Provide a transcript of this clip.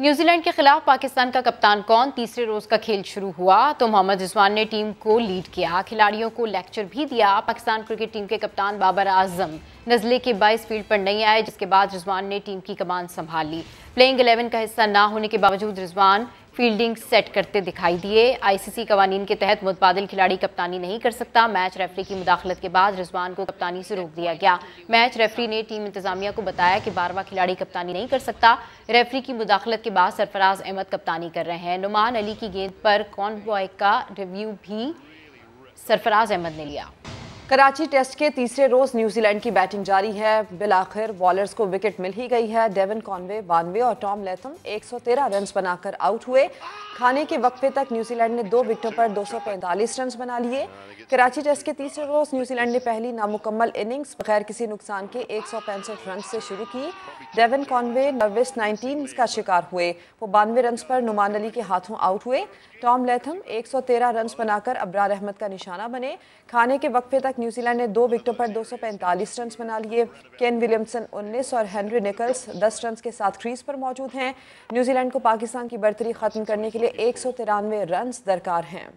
New Zealand के खिलाफ पाकिस्तान का कप्तान कौन तीसरे रोज का खेल शुरू हुआ तो मोहम्मद रिजवान ने टीम को लीड किया खिलाड़ियों को लेक्चर भी दिया पाकिस्तान क्रिकेट टीम के कप्तान बाबर आजम नजले के बाईस फील्ड पर नहीं आए जिसके बाद रिजवान ने टीम की कमान संभाल ली प्लेइंग 11 का हिस्सा ना होने के बावजूद रिजवान फील्डिंग सेट करते दिखाई दिए आईसीसी कवानीन के तहत मुतबादल खिलाड़ी कप्तानी नहीं कर सकता मैच रेफरी की मुदाखलत के बाद रिजवान को कप्तानी से रोक दिया गया मैच रेफरी ने टीम इंतजामिया को बताया कि बारवा खिलाड़ी कप्तानी नहीं कर सकता रेफरी की मुदाखलत के बाद सरफराज अहमद कप्तानी कर रहे हैं नुमान अली की गेंद पर कॉन बॉय का रिव्यू भी सरफराज अहमद ने लिया कराची टेस्ट के तीसरे रोज न्यूजीलैंड की बैटिंग जारी है बिलाखिर बॉलर्स को विकेट मिल ही गई है डेविन कॉनवे बानवे और टॉम लेथम 113 रन बनाकर आउट हुए खाने के वक्फे तक न्यूजीलैंड ने दो विकेटों पर 245 रन बना लिए कराची टेस्ट के तीसरे रोज न्यूजीलैंड ने पहली नामुकम्मल इनिंग्स बगैर किसी नुकसान के एक रन से शुरू की डेविन कॉनवे नर्विस नाइनटीन का शिकार हुए वो बानवे रन पर नुमान अली के हाथों आउट हुए टॉम लेथम एक रन बनाकर अब्रार अहमद का निशाना बने खाने के वक्फे तक तक न्यूजीलैंड ने दो विकेटों पर 245 रन बना लिए केन विलियमसन 19 और हेनरी निकल्स 10 रन के साथ क्रीज पर मौजूद हैं न्यूजीलैंड को पाकिस्तान की बढ़तरी खत्म करने के लिए एक रन दरकार हैं